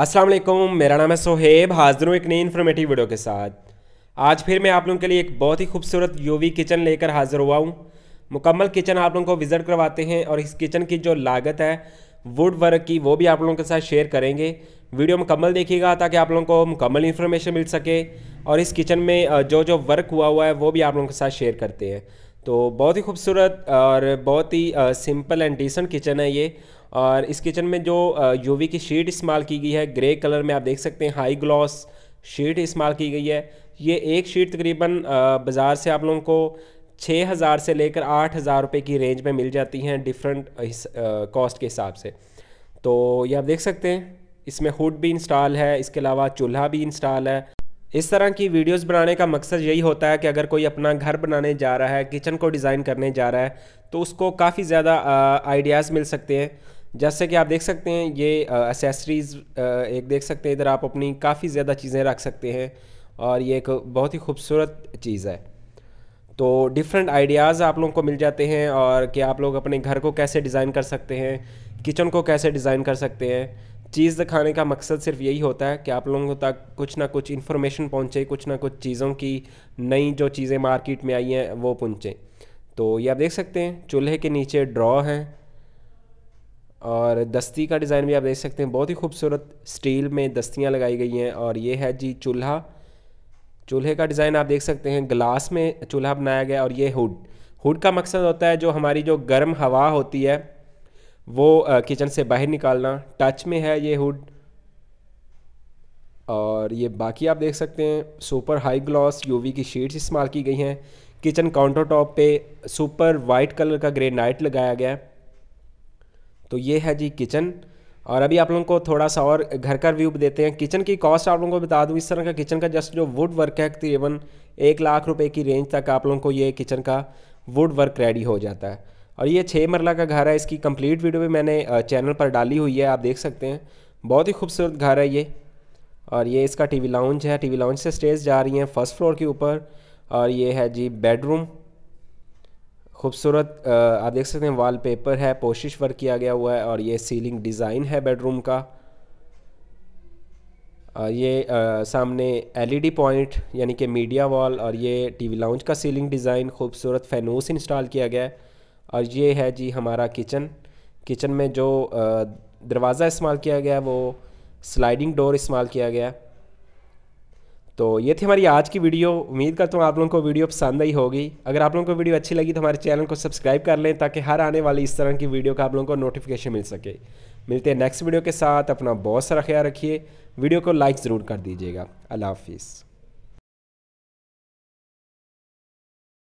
अस्सलाम वालेकुम मेरा नाम है सोहेब हाजिर हूँ एक नई इन्फॉर्मेटिव वीडियो के साथ आज फिर मैं आप लोगों के लिए एक बहुत ही खूबसूरत यूवी किचन लेकर हाजिर हुआ हूँ मुकम्मल किचन आप लोगों को विज़िट करवाते हैं और इस किचन की जो लागत है वुड वर्क की वो भी आप लोगों के साथ शेयर करेंगे वीडियो मुकम्मल देखिएगा ताकि आप लोगों को मुकम्मल इन्फॉर्मेशन मिल सके और इस किचन में जो जो वर्क हुआ हुआ है वो भी आप लोगों के साथ शेयर करते हैं तो बहुत ही खूबसूरत और बहुत ही सिंपल एंड डिसेंट किचन है ये और इस किचन में जो यूवी की शीट इस्तेमाल की गई है ग्रे कलर में आप देख सकते हैं हाई ग्लॉस शीट इस्तेमाल की गई है ये एक शीट तकरीबन बाज़ार से आप लोगों को छः हज़ार से लेकर आठ हज़ार रुपये की रेंज में मिल जाती हैं डिफरेंट कॉस्ट के हिसाब से तो ये आप देख सकते हैं इसमें हुड भी इंस्टॉल है इसके अलावा चूल्हा भी इंस्टॉल है इस तरह की वीडियोस बनाने का मकसद यही होता है कि अगर कोई अपना घर बनाने जा रहा है किचन को डिज़ाइन करने जा रहा है तो उसको काफ़ी ज़्यादा आइडियाज़ मिल सकते हैं जैसे कि आप देख सकते हैं ये एसेसरीज़ एक देख सकते हैं इधर आप अपनी काफ़ी ज़्यादा चीज़ें रख सकते हैं और ये एक बहुत ही खूबसूरत चीज़ है तो डिफरेंट आइडियाज़ आप लोगों को मिल जाते हैं और कि आप लोग अपने घर को कैसे डिज़ाइन कर सकते हैं किचन को कैसे डिज़ाइन कर सकते हैं चीज़ दिखाने का मकसद सिर्फ यही होता है कि आप लोगों तक कुछ ना कुछ इन्फॉर्मेशन पहुँचे कुछ ना कुछ चीज़ों की नई जो चीज़ें मार्केट में आई हैं वो पहुँचें तो ये आप देख सकते हैं चूल्हे के नीचे ड्रॉ हैं और दस्ती का डिज़ाइन भी आप देख सकते हैं बहुत ही खूबसूरत स्टील में दस्तियाँ लगाई गई हैं और ये है जी चूल्हा चूल्हे का डिज़ाइन आप देख सकते हैं ग्लास में चूल्हा बनाया गया और ये हुड हुड का मकसद होता है जो हमारी जो गर्म हवा होती है वो किचन से बाहर निकालना टच में है ये हुड और ये बाकी आप देख सकते हैं सुपर हाई ग्लॉस यूवी की शीट्स इस्तेमाल की गई हैं किचन काउंटर टॉप पे सुपर वाइट कलर का ग्रेनाइट लगाया गया है तो ये है जी किचन और अभी आप लोगों को थोड़ा सा और घर का व्यू देते हैं किचन की कॉस्ट आप लोगों को बता दूँ इस तरह का किचन का जस्ट जो वुड वर्क है तकरीबन एक लाख रुपए की रेंज तक आप लोगों को ये किचन का वुड वर्क रेडी हो जाता है और ये छः मरला का घर है इसकी कंप्लीट वीडियो भी मैंने चैनल पर डाली हुई है आप देख सकते हैं बहुत ही खूबसूरत घर है ये और ये इसका टीवी लाउंज है टीवी लाउंज से स्टेज जा रही हैं फर्स्ट फ्लोर के ऊपर और ये है जी बेडरूम खूबसूरत आप देख सकते हैं वॉलपेपर है पोशिश वर्क किया गया हुआ है और ये सीलिंग डिज़ाइन है बेडरूम का और ये आ, सामने एलईडी पॉइंट यानी कि मीडिया वॉल और ये टीवी लाउंज का सीलिंग डिज़ाइन खूबसूरत फैनूस इंस्टॉल किया गया है और ये है जी हमारा किचन किचन में जो दरवाज़ा इस्तेमाल किया गया वो स्लाइडिंग डोर इस्तेमाल किया गया है तो ये थी हमारी आज की वीडियो उम्मीद करता हूँ आप लोगों को वीडियो पसंद आई होगी अगर आप लोगों को वीडियो अच्छी लगी तो हमारे चैनल को सब्सक्राइब कर लें ताकि हर आने वाली इस तरह की वीडियो का आप लोगों को नोटिफिकेशन मिल सके मिलते हैं नेक्स्ट वीडियो के साथ अपना बहुत सारा ख्याल रखिए वीडियो को लाइक ज़रूर कर दीजिएगा अल्लाह हाफिज़